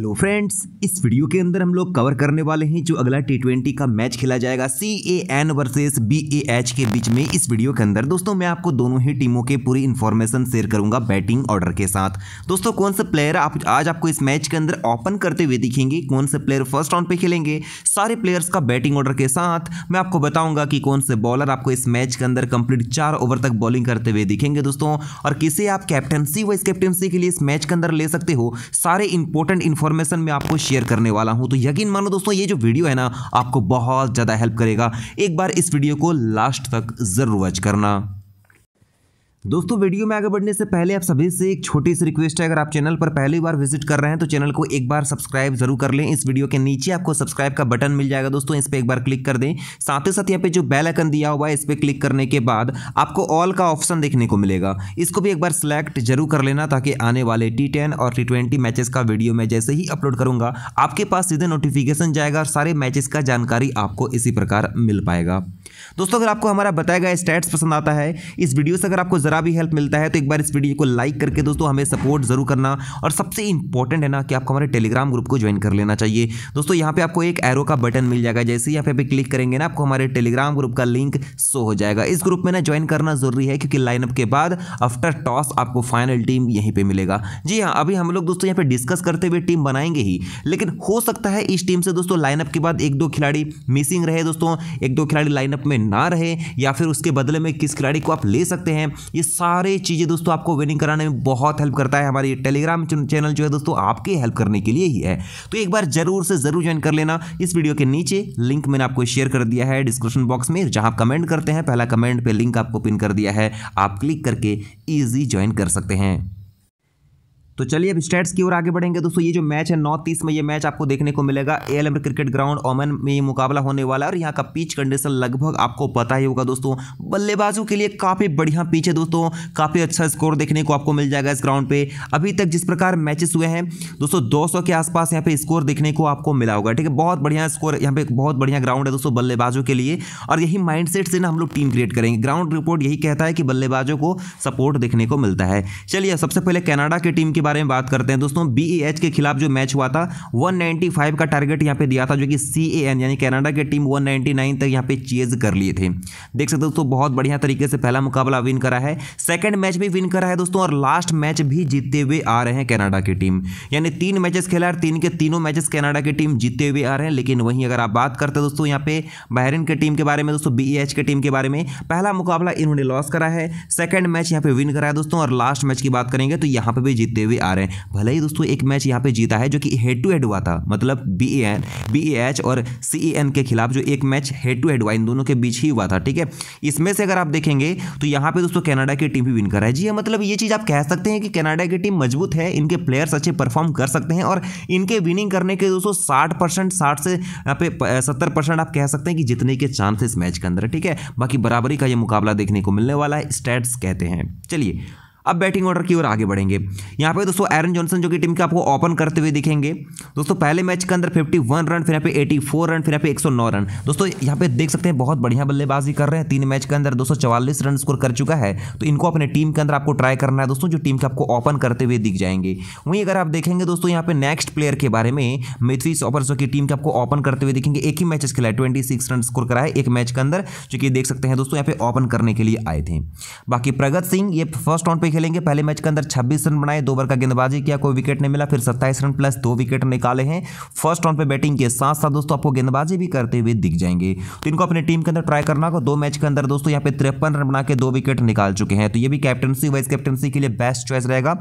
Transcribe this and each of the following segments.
hello friends इस video के अंदर हम लोग कवर करने वाले हैं जो अगला टी ट्वेंटी का मैच खेला जाएगा C A N versus B A H के बीच में इस वीडियो के अंदर दोस्तों मैं आपको दोनों ही टीमों के पूरी इन्फॉर्मेशन शेयर करूंगा बैटिंग ऑर्डर के साथ दोस्तों कौन से प्लेयर आप आज आपको इस मैच के अंदर ओपन करते हुए दिखेंगे कौन से प्लेयर फर्स्ट राउंड पे खेलेंगे सारे प्लेयर्स का बैटिंग ऑर्डर के साथ मैं आपको बताऊँगा कि कौन से बॉलर आपको इस मैच के अंदर कंप्लीट चार ओवर तक बॉलिंग करते हुए दिखेंगे दोस्तों और किसे आप कैप्टनसी वाइस कैप्टनसी के लिए इस मैच के अंदर ले सकते हो सारे इंपॉर्टेंट इन्फॉर्म इन्फॉर्मेशन मैं आपको शेयर करने वाला हूँ तो यकीन मानो दोस्तों ये जो वीडियो है ना आपको बहुत ज़्यादा हेल्प करेगा एक बार इस वीडियो को लास्ट तक ज़रूर वॉच करना दोस्तों वीडियो में आगे बढ़ने से पहले आप सभी से एक छोटी सी रिक्वेस्ट है अगर आप चैनल पर पहली बार विजिट कर रहे हैं तो चैनल को एक बार सब्सक्राइब जरूर कर लें इस वीडियो के नीचे आपको सब्सक्राइब का बटन मिल जाएगा दोस्तों इस पर एक बार क्लिक कर दें साथ ही साथ यहाँ पे जो बेल आइकन दिया हुआ है इस पर क्लिक करने के बाद आपको ऑल का ऑप्शन देखने को मिलेगा इसको भी एक बार सिलेक्ट जरूर कर लेना ताकि आने वाले टी टेन और टी ट्वेंटी मैचेस का वीडियो मैं जैसे ही अपलोड करूंगा आपके पास सीधे नोटिफिकेशन जाएगा और सारे मैचेस का जानकारी आपको इसी प्रकार मिल पाएगा दोस्तों अगर आपको हमारा बताया गया स्टैट्स पसंद आता है इस वीडियो से अगर आपको ज़रा भी हेल्प मिलता है तो एक बार इस वीडियो को लाइक करके दोस्तों हमें सपोर्ट ज़रूर करना और सबसे इंपॉर्टेंट है ना कि आपको हमारे टेलीग्राम ग्रुप को ज्वाइन कर लेना चाहिए दोस्तों यहाँ पे आपको एक एरो का बटन मिल जाएगा जैसे ही यहाँ पे क्लिक करेंगे ना आपको हमारे टेलीग्राम ग्रुप का लिंक शो हो जाएगा इस ग्रुप में ना ज्वाइन करना जरूरी है क्योंकि लाइनअप के बाद आफ्टर टॉस आपको फाइनल टीम यहीं पर मिलेगा जी हाँ अभी हम लोग दोस्तों यहाँ पे डिस्कस करते हुए टीम बनाएंगे ही लेकिन हो सकता है इस टीम से दोस्तों लाइनअप के बाद एक दो खिलाड़ी मिसिंग रहे दोस्तों एक दो खिलाड़ी लाइनअप में ना रहे या फिर उसके बदले में किस खिलाड़ी को आप ले सकते हैं ये सारे चीज़ें दोस्तों आपको विनिंग कराने में बहुत हेल्प करता है हमारे ये टेलीग्राम चैनल जो है दोस्तों आपकी हेल्प करने के लिए ही है तो एक बार जरूर से ज़रूर ज्वाइन कर लेना इस वीडियो के नीचे लिंक मैंने आपको शेयर कर दिया है डिस्क्रिप्शन बॉक्स में जहाँ कमेंट करते हैं पहला कमेंट पर लिंक आपको पिन कर दिया है आप क्लिक करके ईजी ज्वाइन कर सकते हैं तो चलिए अब स्टेट्स की ओर आगे बढ़ेंगे दोस्तों ये जो मैच है नॉर्थ ईस्ट में ये मैच आपको देखने को मिलेगा एएलएम क्रिकेट ग्राउंड ओमन में ये मुकाबला होने वाला है और यहाँ का पिच कंडीशन लगभग आपको पता ही होगा दोस्तों बल्लेबाजों के लिए काफ़ी बढ़िया पिच है दोस्तों काफ़ी अच्छा स्कोर देखने को आपको मिल जाएगा इस ग्राउंड पर अभी तक जिस प्रकार मैचेस हुए हैं दोस्तों दो के आसपास यहाँ पे स्कोर देखने को आपको मिला होगा ठीक है बहुत बढ़िया स्कोर यहाँ पे बहुत बढ़िया ग्राउंड है दोस्तों बल्लेबाजों के लिए और यही माइंड से ना हम लोग टीम क्रिएट करेंगे ग्राउंड रिपोर्ट यही कहता है कि बल्लेबाजों को सपोर्ट देखने को मिलता है चलिए सबसे पहले कनाडा की टीम की बारे में बात करते हैं दोस्तों बी एच e के खिलाफ जो मैच हुआ था 195 का टारगेट यहाँ पे दिया था जो कि सी ए एन यानी कनाडा की टीम 199 तक यहाँ पे चेज कर लिए थे देख सकते दोस्तों बहुत बढ़िया तरीके से पहला मुकाबला विन करा है सेकेंड मैच भी विन करा है दोस्तों और लास्ट मैच भी जीतते हुए आ रहे हैं कैनाडा की टीम यानी तीन मैचेस खेला और तीन के तीनों मैचेस कैनाडा की टीम जीतते हुए आ रहे हैं लेकिन वहीं अगर आप बात करते दोस्तों यहाँ पे बहरीन की टीम के बारे में दोस्तों बी e के टीम के बारे में पहला मुकाबला इन्होंने लॉस करा है सेकेंड मैच यहाँ पे विन करा है दोस्तों और लास्ट मैच की बात करेंगे तो यहाँ पे भी जीतते हुए भी आ रहे हैं भले ही दोस्तों एक मैच यहाँ पे जीता है जो कि हेड टू हेड हुआ था मतलब B N B A H और सी ई एन के खिलाफ जो एक मैच हेड टू हेड हुआ इन दोनों के बीच ही हुआ था ठीक है इसमें से अगर आप देखेंगे तो यहाँ पे दोस्तों कनाडा की टीम भी विन कर रहा है जी मतलब ये चीज़ आप कह सकते हैं कि कनाडा की टीम मजबूत है इनके प्लेयर्स अच्छे परफॉर्म कर सकते हैं और इनके विनिंग करने के दोस्तों साठ परसेंट साठ से यहाँ पे सत्तर परसेंट आप कह सकते हैं कि जितने के चांसेस मैच के अंदर ठीक है बाकी बराबरी का ये मुकाबला देखने को मिलने वाला है स्टैट्स कहते हैं चलिए अब बैटिंग ऑर्डर की ओर आगे बढ़ेंगे यहाँ पे दोस्तों एरन जॉनसन जो कि टीम के आपको ओपन करते हुए दिखेंगे दोस्तों पहले मैच के अंदर 51 रन फिर यहाँ पे 84 रन फिर यहाँ पे 109 रन दोस्तों यहाँ पे देख सकते हैं बहुत बढ़िया बल्लेबाजी कर रहे हैं तीन मैच के अंदर दो चवालीस रन स्कोर कर चुका है तो इनको अपने टीम के अंदर आपको ट्राई करना है दोस्तों जो टीम के आपको ओपन करते हुए दिख जाएंगे वहीं अगर आप देखेंगे दोस्तों यहाँ पे नेक्स्ट प्लेयर के बारे में मिथ्वी सॉपर जो कि टीम के आपको ओपन करते हुए दिखेंगे एक ही मैच खेला है ट्वेंटी रन स्कोर करा है एक मैच के अंदर जो कि देख सकते हैं दोस्तों यहाँ पे ओपन करने के लिए आए थे बाकी प्रगत सिंह ये फर्स्ट ऑन पे भी खेलेंगे पहले मैच के अंदर छब्बीस रन बनाए दो ओवर का गेंदबाजी किया कोई विकेट नहीं मिला फिर सत्ताईस रन प्लस दो विकेट निकाले हैं फर्स्ट राउंड पर बैटिंग के साथ साथ दोस्तों आपको गेंदबाजी भी करते हुए दिख जाएंगे तो इनको अपनी टीम के अंदर ट्राई करना होगा दो मैच के अंदर दोस्तों यहाँ पे तिरपन रन बना के दो विकेट निकाल चुके हैं तो ये भी कैप्टनसी वाइस कैप्टनसी के लिए बेस्ट चॉइस रहेगा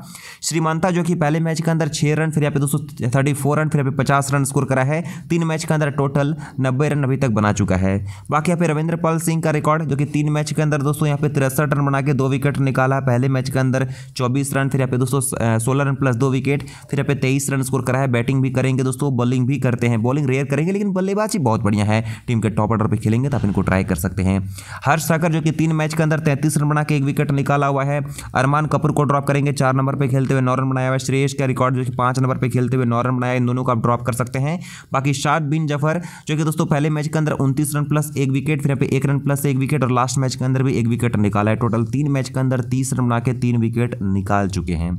श्रीमंता जो कि पहले मैच के अंदर छः रन फिर यहाँ पे दोस्तों थर्टी रन फिर यहाँ पे पचास रन स्कोर करा है तीन मैच के अंदर टोटल नब्बे रन अभी तक बना चुका है बाकी यहाँ पे रविंद्र पाल सिंह का रिकॉर्ड जो कि तीन मैच के अंदर दोस्तों यहाँ पे तिरसठ रन बना के दो विकेट निकाला पहले मैच के इसके अंदर चौबीस रन फिर यहाँ पे दोस्तों सोलह रन प्लस दो विकेट फिर यहाँ पे तेईस रन स्कोर करा है बैटिंग भी करेंगे दोस्तों बॉलिंग भी करते हैं बॉलिंग रेयर करेंगे लेकिन बल्लेबाजी बहुत बढ़िया है टीम के टॉप ऑर्डर पर खेलेंगे तो आप इनको ट्राई कर सकते हैं हर्ष सागर जो कि तीन मैच के अंदर तैंतीस रन बना के एक विकेट निकाला हुआ है अरमान कपूर को ड्रॉप करेंगे चार नंबर पर खेलते हुए नौ रन बनाया हुआ श्रेयस का रिकॉर्ड जो कि पाँच नंबर पर खेलते हुए नौ रन बनाया इन दोनों को आप ड्रॉप कर सकते हैं बाकी शाद बिन जफर जो कि दोस्तों पहले मैच के अंदर उनतीस रन प्लस एक विकेट फिर यहाँ पे एक रन प्लस एक विकेट और लास्ट मैच के अंदर भी एक विकेट निकाला है टोटल तीन मैच के अंदर तीस रन बना के तीन तीन विकेट निकाल चुके हैं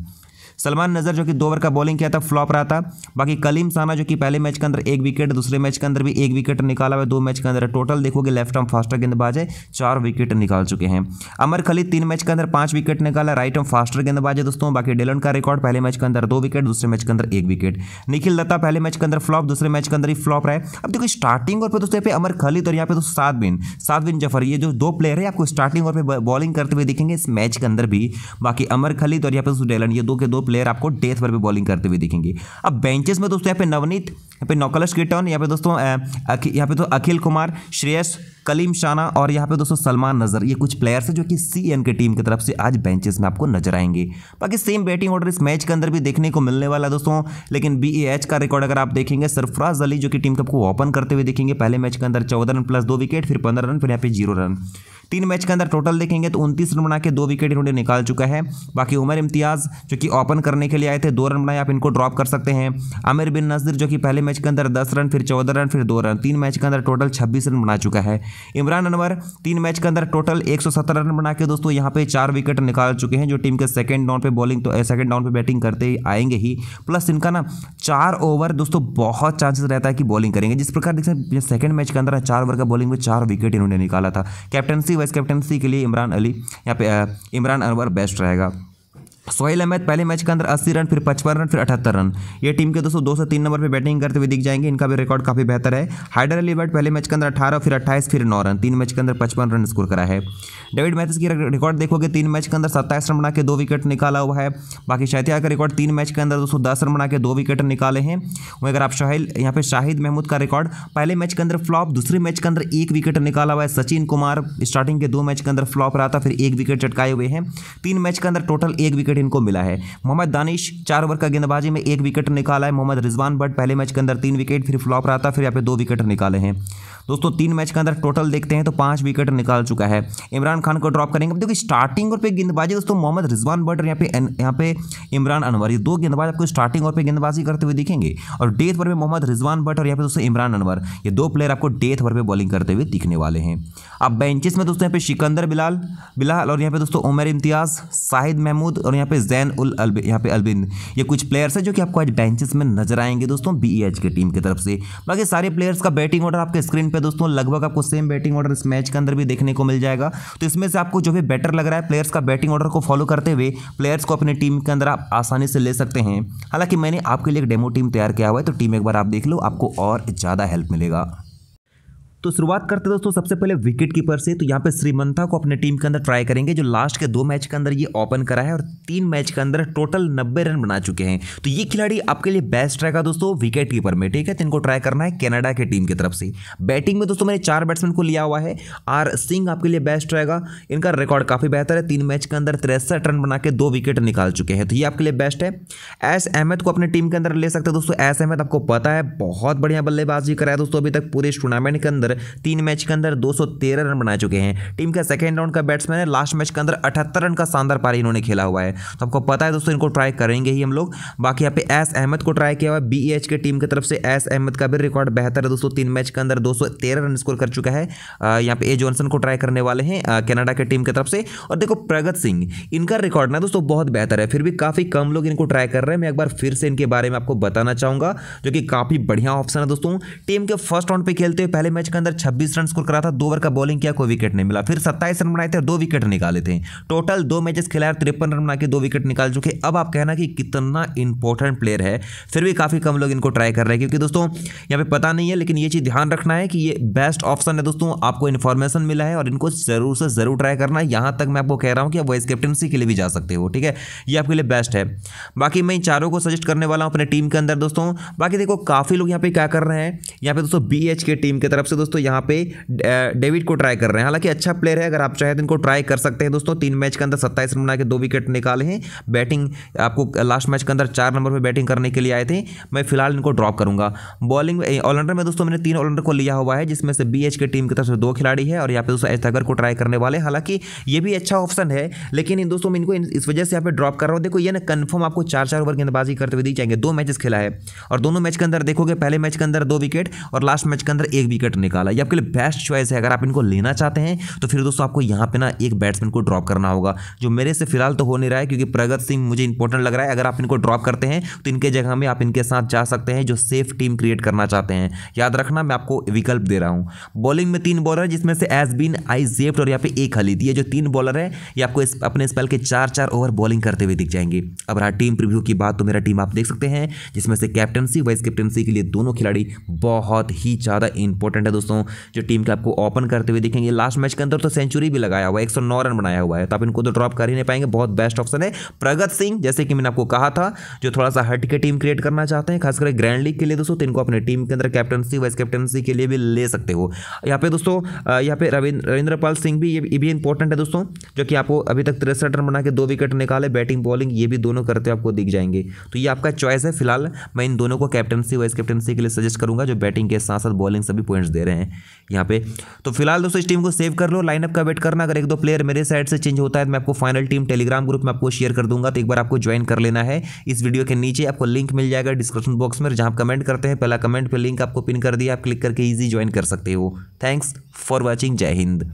सलमान नजर जो कि दो ओवर का बॉलिंग किया था फ्लॉप रहा था बाकी कलीम साना जो कि पहले मैच के अंदर एक विकेट दूसरे मैच के अंदर भी एक विकेट निकाला हुआ दो मैच के अंदर टोटल देखोगे लेफ्ट आर्म फास्टर गेंदबाज है चार विकेट निकाल चुके हैं अमर खलीद तीन मैच के अंदर पांच विकेट निकाला राइट आर्म फास्टर गेंदबाज है दोस्तों बाकी डेलन का रिकॉर्ड पहले मैच के अंदर दो विकेट दूसरे मैच के अंदर एक विकेट निखिल दत्ता पहले मैच के अंदर फ्लॉप दूसरे मैच के अंदर ही फ्लॉप रहे अब देखो स्टार्टिंग और दोस्तों पे अमर खलीद और यहाँ पे दोस्तों सात बिन सात बिन जफर ये जो दो प्लेयर है आपको स्टार्टिंग और पे बॉलिंग करते हुए देखेंगे इस मैच के अंदर भी बाकी अमर खलीद और यहाँ पे डेलन ये दो के दो प्लेयर आपको डेथ पर भी बॉलिंग करते हुए दिखेंगे अब बेंचेस में दोस्तों यहाँ पे नवनीत यहाँ पे नौकलश किटन यहाँ पे दोस्तों यहाँ पे तो अखिल कुमार श्रेयस कलीम शाना और यहाँ पे दोस्तों सलमान नजर ये कुछ प्लेयर्स हैं जो कि सी एन के टीम की तरफ से आज बेंचेस में आपको नजर आएंगे बाकी सेम बैटिंग ऑर्डर इस मैच के अंदर भी देखने को मिलने वाला है दोस्तों लेकिन बी ए एच का रिकॉर्ड अगर आप देखेंगे सरफराज अली जो कि टीम को ओपन करते हुए देखेंगे पहले मैच के अंदर चौदह रन प्लस दो विकेट फिर पंद्रह रन फिर यहाँ पे जीरो रन तीन मैच के अंदर टोटल देखेंगे तो उनतीस रन बना के दो विकेट इन्होंने निकाल चुका है बाकी उमर इम्तियाज जो कि ओपन करने के लिए आए थे दो रन बनाए आप इनको ड्रॉप कर सकते हैं आमिर बिन नजर जो कि पहले मैच के अंदर दस रन फिर चौदह रन फिर दो रन तीन मैच के अंदर टोटल छब्बीस रन बना चुका है इमरान अनवर तीन मैच के अंदर टोटल एक रन बना के दोस्तों यहाँ पे चार विकेट निकाल चुके हैं जो टीम के सेकेंड डाउन पे बॉलिंग तो सेकेंड डाउन पर बैटिंग करते ही आएंगे ही प्लस इनका ना चार ओवर दोस्तों बहुत चांसेस रहता है कि बॉलिंग करेंगे जिस प्रकार देख सकते सेकंड मैच के अंदर चार ओवर का बॉलिंग में चार विकेट इन्होंने निकाला था कैप्टनसी वाइस कैप्टनसी के लिए इमरान अली यहाँ पे इमरान अनवर बेस्ट रहेगा सोहेल अहमद पहले मैच के अंदर अस्सी रन फिर पचपन रन फिर अठहत्तर रन ये टीम के दोस्तों दो से तीन नंबर पर बैटिंग करते हुए दिख जाएंगे इनका भी रिकॉर्ड काफी बेहतर है हाइडर अली बट पहले मैच के अंदर अठारह फिर अट्ठाईस फिर नौ रन तीन मैच के अंदर पचपन रन स्कोर करा है डेविड मैथिस की रिकॉर्ड देखोगे तीन मैच के अंदर सत्ताईस रन बना के दो विकेट निकाला हुआ है बाकी शैतिया का रिकॉर्ड तीन मैच के अंदर दोस्तों दस रन बना के दो विकेट निकाले हैं वहीं अगर आप शाहिल यहाँ पे शाहिद महमूद का रिकॉर्ड पहले मैच के अंदर फ्लॉप दूसरे मैच के अंदर एक विकेट निकाला हुआ है सचिन कुमार स्टार्टिंग के दो मैच के अंदर फ्लॉप रहा था फिर एक विकेट चटकाए हुए हैं तीन मैच के अंदर टोटल एक विकेट इनको मिला है मोहम्मद दानिश चार ओवर का गेंदबाजी में एक विकेट निकाला है मोहम्मद रिजवान बट पहले मैच के अंदर तीन विकेट फिर फ्लॉप रहा था फिर यहाँ पे दो विकेट निकाले हैं दोस्तों तीन मैच के अंदर टोटल देखते हैं तो पांच विकेट निकाल चुका है इमरान खान को ड्रॉप करेंगे देखो स्टार्टिंग और पे गेंदबाजी दोस्तों मोहम्मद रिजवान बट यहाँ पे यहाँ पे इमरान अनवर ये दो गेंदबाज आपको स्टार्टिंग और पे गेंदबाजी करते हुए दिखेंगे और डेथ ओवर में मोहम्मद रिजवान बट और यहाँ पे दोस्तों इमरान अनवर ये दो प्लेयर आपको डेथ ओवर पर बॉलिंग करते हुए दिखने वाले हैं अब बेंचेस में दोस्तों यहाँ पे सिकंदर बिलाल बिलाल और यहाँ पे दोस्तों उमर इम्तियाज शाहिद महमूद और यहाँ पे जैन उल अल यहाँ पे अलबिन ये कुछ प्लेयर्स है जो कि आपको आज बेंचेस में नजर आएंगे दोस्तों बी एच e के टीम की तरफ से बाकी सारे प्लेयर्स का बैटिंग ऑर्डर आपके स्क्रीन पे दोस्तों लगभग आपको सेम बैटिंग ऑर्डर इस मैच के अंदर भी देखने को मिल जाएगा तो इसमें से आपको जो भी बेटर लग रहा है प्लेयर्स का बैटिंग ऑर्डर को फॉलो करते हुए प्लेयर्स को अपनी टीम के अंदर आप आसानी से ले सकते हैं हालांकि मैंने आपके लिए एक डेमो टीम तैयार किया हुआ है तो टीम एक बार आप देख लो आपको और ज़्यादा हेल्प मिलेगा तो शुरुआत करते हैं दोस्तों सबसे पहले विकेट कीपर से तो यहाँ पे श्रीमंता को अपने टीम के अंदर ट्राई करेंगे जो लास्ट के दो मैच के अंदर ये ओपन करा है और तीन मैच के अंदर टोटल नब्बे रन बना चुके हैं तो ये खिलाड़ी आपके लिए बेस्ट रहेगा दोस्तों विकेट कीपर में ठीक है तो इनको ट्राई करना है कैनेडा के टीम की तरफ से बैटिंग में दोस्तों मैंने चार बैट्समैन को लिया हुआ है आर सिंह आपके लिए बेस्ट रहेगा इनका रिकॉर्ड काफ़ी बेहतर है तीन मैच के अंदर तिरसठ रन बना के दो विकेट निकाल चुके हैं तो ये आपके लिए बेस्ट है एस अहमद को अपने टीम के अंदर ले सकते हैं दोस्तों एस अहमद आपको पता है बहुत बढ़िया बल्लेबाजी करा है दोस्तों अभी तक पूरे इस टूर्नामेंट के अंदर अंदर तीन मैच के अंदर दो रन बना चुके हैं टीम का सेकेंड राउंड का बैट्समैन है लास्ट मैच के अंदर अठहत्तर रन का शानदार पारी इन्होंने खेला हुआ है तो आपको पता है दोस्तों इनको ट्राई करेंगे ही हम लोग बाकी यहाँ पे एस अहमद को ट्राई किया हुआ बी एच e के टीम की तरफ से एस अहमद का भी रिकॉर्ड बेहतर है दोस्तों तीन मैच के अंदर दो रन स्कोर कर चुका है यहाँ पे ए जॉनसन को ट्राई करने वाले हैं कनाडा के टीम की तरफ से और देखो प्रगत सिंह इनका रिकॉर्ड ना दोस्तों बहुत बेहतर है फिर भी काफ़ी कम लोग इनको ट्राई कर रहे हैं मैं एक बार फिर से इनके बारे में आपको बताना चाहूंगा जो कि काफ़ी बढ़िया ऑप्शन है दोस्तों टीम के फर्स्ट राउंड पे खेलते हुए पहले मैच के अंदर छब्बीस रन स्कोर करा था दो ओवर का बॉलिंग किया कोई विकेट नहीं मिला फिर सत्ताईस रन बनाए थे और दो विकेट निकाले थे टोटल दो मैचेस खिलाया तिरपन रन बना के दो विकेट निकाल चुके अब आप कहना कि कितना इंपॉर्टेंट प्लेयर है फिर भी काफ़ी कम लोग इनको ट्राई कर रहे हैं क्योंकि दोस्तों यहाँ पे पता नहीं है लेकिन ये चीज़ ध्यान रखना है कि ये बेस्ट ऑप्शन है दोस्तों आपको इन्फॉर्मेशन मिला है और इनको जरूर से जरूर ट्राई करना है यहाँ तक मैं आपको कह रहा हूँ कि आप वाइस कैप्टनसी के लिए भी जा सकते हो ठीक है ये आपके लिए बेस्ट है बाकी मैं इन चारों को सजेस्ट करने वाला हूँ अपने टीम के अंदर दोस्तों बाकी देखो काफ़ी लोग यहाँ पे क्या कर रहे हैं यहाँ पे दोस्तों बी टीम की तरफ से दोस्तों दोस्तों यहाँ पे डेविड को ट्राई कर रहे हैं हालांकि अच्छा प्लेयर है अगर आप चाहे तो इनको ट्राई कर सकते हैं दोस्तों तीन मैच के अंदर सत्ताईस रन बना के दो विकेट निकाले हैं बैटिंग आपको लास्ट मैच के अंदर चार नंबर पर बैटिंग करने के लिए आए थे मैं फिलहाल इनको ड्रॉप करूंगा बॉलिंग ऑलराउंडर में दोस्तों मैंने तीन ऑलराउंडर को लिया हुआ है जिसमें से बी की टीम की तरफ से दो खिलाड़ी है और यहाँ पे दोस्तों एच थकर को ट्राई करने वाले हालांकि ये भी अच्छा ऑप्शन है लेकिन इन दोस्तों इनको इस वजह से यहाँ पे ड्रॉप कर रहा हूँ देखो ये ना कन्फर्म आपको चार चार ओवर गेंदबाजी करते हुए दी जाएंगे दो मैचेस खेला है और दोनों मैच के अंदर देखोगे पहले मैच के अंदर दो विकेट और लास्ट मैच के अंदर एक विकेट निकाल निकाला ये आपके लिए बेस्ट चॉइस है अगर आप इनको लेना चाहते हैं तो फिर दोस्तों आपको यहाँ पे ना एक बैट्समैन को ड्रॉप करना होगा जो मेरे से फिलहाल तो हो नहीं रहा है क्योंकि प्रगत सिंह मुझे इंपॉर्टेंट लग रहा है अगर आप इनको ड्रॉप करते हैं तो इनके जगह में आप इनके साथ जा सकते हैं जो सेफ टीम क्रिएट करना चाहते हैं याद रखना मैं आपको विकल्प दे रहा हूँ बॉलिंग में तीन बॉलर जिसमें से एजबिन आई जेप्ट और यहाँ पे एक हलीद ये जो तीन बॉलर है ये आपको अपने स्पेल के चार चार ओवर बॉलिंग करते हुए दिख जाएंगे अब रहा टीम प्रिव्यू की बात तो मेरा टीम आप देख सकते हैं जिसमें से कैप्टनसी वाइस कैप्टनसी के लिए दोनों खिलाड़ी बहुत ही ज़्यादा इंपॉर्टेंट है दोस्तों दोस्तों जो टीम के आपको ओपन करते हुए दिखेंगे लास्ट मैच के अंदर तो सेंचुरी भी लगाया हुआ है एक रन बनाया हुआ है तो आप इनको तो ड्रॉप कर ही नहीं पाएंगे बहुत बेस्ट ऑप्शन है प्रगत सिंह जैसे कि मैंने आपको कहा था जो थोड़ा सा हट के टीम क्रिएट करना चाहते हैं खासकर ग्रैंड लीग के लिए दोस्तों तो इनको अपने टीम के अंदर कैप्टनसी वाइस कैप्टनसी के लिए भी ले सकते हो यहाँ पे दोस्तों यहाँ पे रविंद्रपाल सिंह भी ये भी इंपॉर्टेंट है दोस्तों जो कि आपको अभी तक तिरसठ रन बना के दो विकेट निकाले बैटिंग बॉलिंग ये भी दोनों करते आपको दिख जाएंगे तो ये आपका चॉइस है फिलहाल मैं इन दोनों को कैप्टनसी वाइस कैप्टनसी के लिए सजेस्ट करूंगा जो बैटिंग के साथ साथ बॉलिंग सभी पॉइंट्स दे रहे हैं हैं यहाँ पे तो फिलहाल दोस्तों इस टीम को सेव कर लो लाइनअप का वेट करना अगर एक दो प्लेयर मेरे साइड से चेंज होता है तो मैं आपको फाइनल टीम टेलीग्राम ग्रुप में आपको शेयर कर दूंगा तो एक बार आपको ज्वाइन कर लेना है इस वीडियो के नीचे आपको लिंक मिल जाएगा डिस्क्रिप्शन बॉक्स में जहाँ कमेंट करते हैं पहला कमेंट पर लिंक आपको पिन कर दिया आप क्लिक करके ईजी ज्वाइन कर सकते हो थैंक्स फॉर वॉचिंग जय हिंद